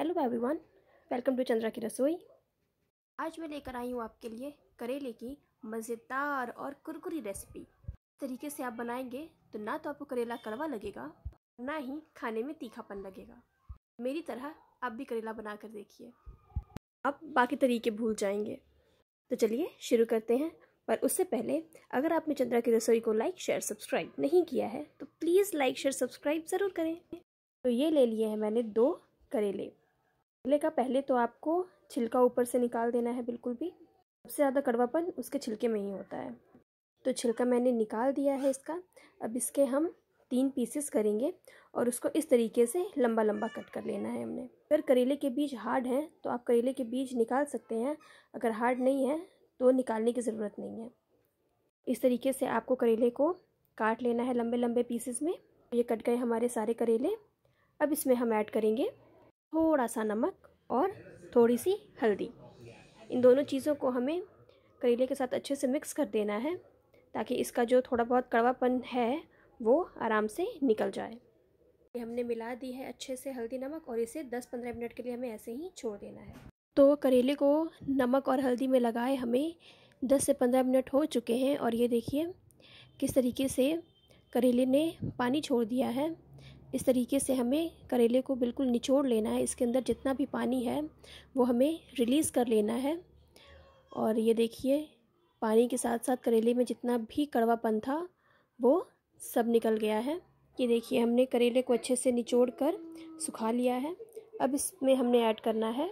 hello everyone welcome to Chandra की रसोई आज मैं लेकर आई हूँ आपके लिए करेले की मज़ेदार और कुरकुरी रेसिपी तरीके से आप बनाएंगे तो ना तो आपको करेला कड़वा लगेगा ना ही खाने में तीखापन लगेगा मेरी तरह आप भी करेला बना कर देखिए आप बाकी तरीके भूल जाएंगे तो चलिए शुरू करते हैं पर उससे पहले अगर आपने चंद्रा की रसोई को लाइक शेयर सब्सक्राइब नहीं किया है तो प्लीज़ लाइक शेयर सब्सक्राइब ज़रूर करें तो ये ले लिए हैं मैंने दो करेले रसगुल्ले का पहले तो आपको छिलका ऊपर से निकाल देना है बिल्कुल भी सबसे ज़्यादा कड़वापन उसके छिलके में ही होता है तो छिलका मैंने निकाल दिया है इसका अब इसके हम तीन पीसेस करेंगे और उसको इस तरीके से लंबा लंबा कट कर लेना है हमने अगर करेले के बीज हार्ड हैं तो आप करेले के बीज निकाल सकते हैं अगर हार्ड नहीं है तो निकालने की ज़रूरत नहीं है इस तरीके से आपको करेले को काट लेना है लंबे लंबे पीसेस में ये कट गए हमारे सारे करेले अब इसमें हम ऐड करेंगे थोड़ा सा नमक और थोड़ी सी हल्दी इन दोनों चीज़ों को हमें करेले के साथ अच्छे से मिक्स कर देना है ताकि इसका जो थोड़ा बहुत कड़वापन है वो आराम से निकल जाए ये हमने मिला दी है अच्छे से हल्दी नमक और इसे 10-15 मिनट के लिए हमें ऐसे ही छोड़ देना है तो करेले को नमक और हल्दी में लगाए हमें 10 से 15 मिनट हो चुके हैं और ये देखिए किस तरीके से करेले ने पानी छोड़ दिया है इस तरीके से हमें करेले को बिल्कुल निचोड़ लेना है इसके अंदर जितना भी पानी है वो हमें रिलीज़ कर लेना है और ये देखिए पानी के साथ साथ करेले में जितना भी कड़वापन था वो सब निकल गया है ये देखिए हमने करेले को अच्छे से निचोड़ कर सुखा लिया है अब इसमें हमने ऐड करना है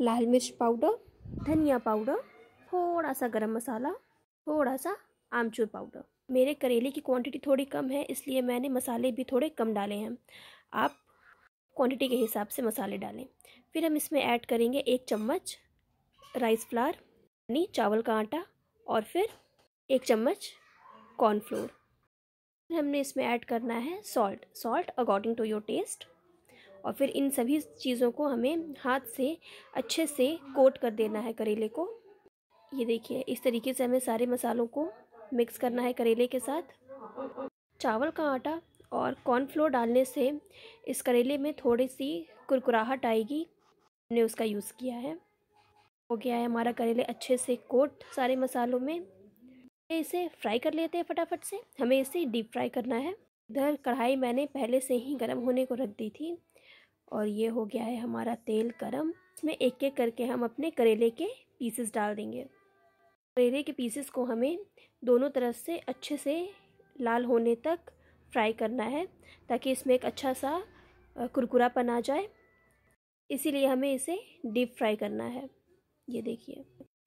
लाल मिर्च पाउडर धनिया पाउडर थोड़ा सा गरम मसाला थोड़ा सा आमचूर पाउडर मेरे करेले की क्वांटिटी थोड़ी कम है इसलिए मैंने मसाले भी थोड़े कम डाले हैं आप क्वांटिटी के हिसाब से मसाले डालें फिर हम इसमें ऐड करेंगे एक चम्मच राइस फ्लार यानी चावल का आटा और फिर एक चम्मच कॉर्नफ्लोर फिर हमने इसमें ऐड करना है salt salt according to your taste और फिर इन सभी चीज़ों को हमें हाथ से अच्छे से कोट कर देना है करेले को ये देखिए इस तरीके से हमें सारे मसालों को मिक्स करना है करेले के साथ चावल का आटा और कॉर्नफ्लोर डालने से इस करेले में थोड़ी सी कुरकुराहट आएगी हमने उसका यूज़ किया है हो गया है हमारा करेले अच्छे से कोट सारे मसालों में इसे फ्राई कर लेते हैं फटाफट से हमें इसे डीप फ्राई करना है इधर कढ़ाई मैंने पहले से ही गर्म होने को रख दी थी और ये हो गया है हमारा तेल गर्म इसमें एक एक करके हम अपने करेले के पीसेस डाल देंगे करेले के पीसेस को हमें दोनों तरफ से अच्छे से लाल होने तक फ्राई करना है ताकि इसमें एक अच्छा सा कुरकुरापन आ जाए इसीलिए हमें इसे डीप फ्राई करना है ये देखिए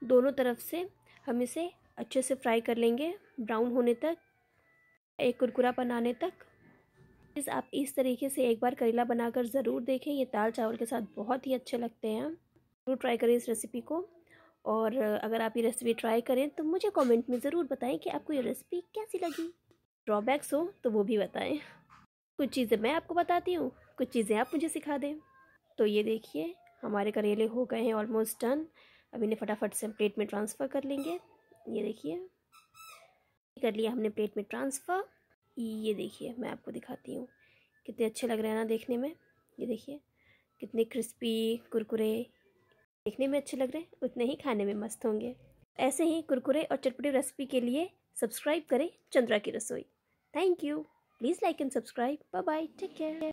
दोनों तरफ से हम इसे अच्छे से फ्राई कर लेंगे ब्राउन होने तक एक कुरकुरापन आने तक प्लीज़ आप इस तरीके से एक बार करेला बनाकर ज़रूर देखें ये दाल चावल के साथ बहुत ही अच्छे लगते हैं ज़रूर ट्राई करें इस रेसिपी को और अगर आप ये रेसिपी ट्राई करें तो मुझे कमेंट में ज़रूर बताएं कि आपको ये रेसिपी कैसी लगी ड्रॉबैक्स हो तो वो भी बताएं कुछ चीज़ें मैं आपको बताती हूँ कुछ चीज़ें आप मुझे सिखा दें तो ये देखिए हमारे करेले हो गए हैं ऑलमोस्ट डन अब इन्हें फटाफट से प्लेट में ट्रांसफ़र कर लेंगे ये देखिए कर लिया हमने प्लेट में ट्रांसफ़र ये देखिए मैं आपको दिखाती हूँ कितने अच्छे लग रहे हैं ना देखने में ये देखिए कितने क्रिस्पी कुरकुरे देखने में अच्छे लग रहे हैं उतने ही खाने में मस्त होंगे ऐसे ही कुरकुरे और चटपटी रेसिपी के लिए सब्सक्राइब करें चंद्रा की रसोई thank you please like and subscribe bye bye take care